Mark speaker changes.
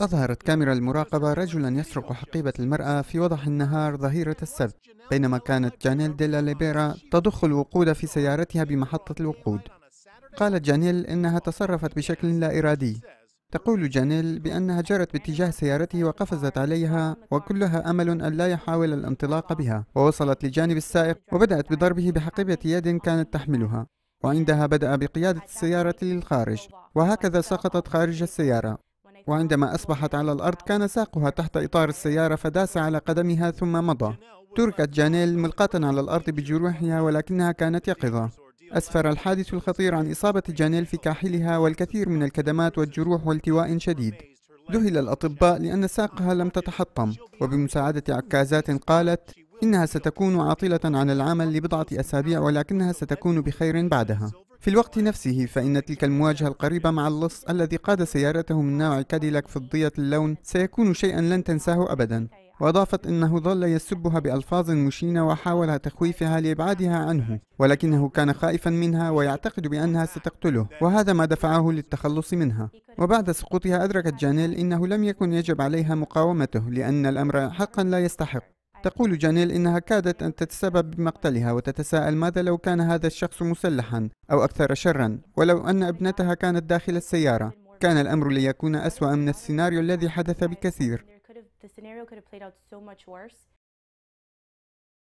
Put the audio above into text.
Speaker 1: أظهرت
Speaker 2: كاميرا المراقبة رجلا يسرق حقيبة المرأة في وضح النهار ظهيرة السبت بينما كانت جانيل ديلا ليبيرا تضخ الوقود في سيارتها بمحطة الوقود قالت جانيل إنها تصرفت بشكل لا إرادي تقول جانيل بأنها جرت باتجاه سيارته وقفزت عليها وكلها أمل أن لا يحاول الانطلاق بها ووصلت لجانب السائق وبدأت بضربه بحقيبة يد كانت تحملها وعندها بدأ بقيادة السيارة للخارج وهكذا سقطت خارج السيارة وعندما أصبحت على الأرض كان ساقها تحت إطار السيارة فداس على قدمها ثم مضى تركت جانيل ملقاة على الأرض بجروحها ولكنها كانت يقظة أسفر الحادث الخطير عن إصابة جانيل في كاحلها والكثير من الكدمات والجروح والتواء شديد ذهل الأطباء لأن ساقها لم تتحطم وبمساعدة عكازات قالت إنها ستكون عاطلة عن العمل لبضعة أسابيع ولكنها ستكون بخير بعدها في الوقت نفسه فإن تلك المواجهة القريبة مع اللص الذي قاد سيارته من نوع كاديلاك فضية اللون سيكون شيئا لن تنساه أبدا وأضافت أنه ظل يسبها بألفاظ مشينة وحاول تخويفها لإبعادها عنه ولكنه كان خائفا منها ويعتقد بأنها ستقتله وهذا ما دفعه للتخلص منها وبعد سقوطها أدركت جانيل أنه لم يكن يجب عليها مقاومته لأن الأمر حقا لا يستحق تقول جانيل إنها كادت أن تتسبب بمقتلها وتتساءل ماذا لو كان هذا الشخص مسلحا أو أكثر شرا ولو أن ابنتها كانت داخل السيارة كان الأمر ليكون أسوأ من السيناريو الذي حدث بكثير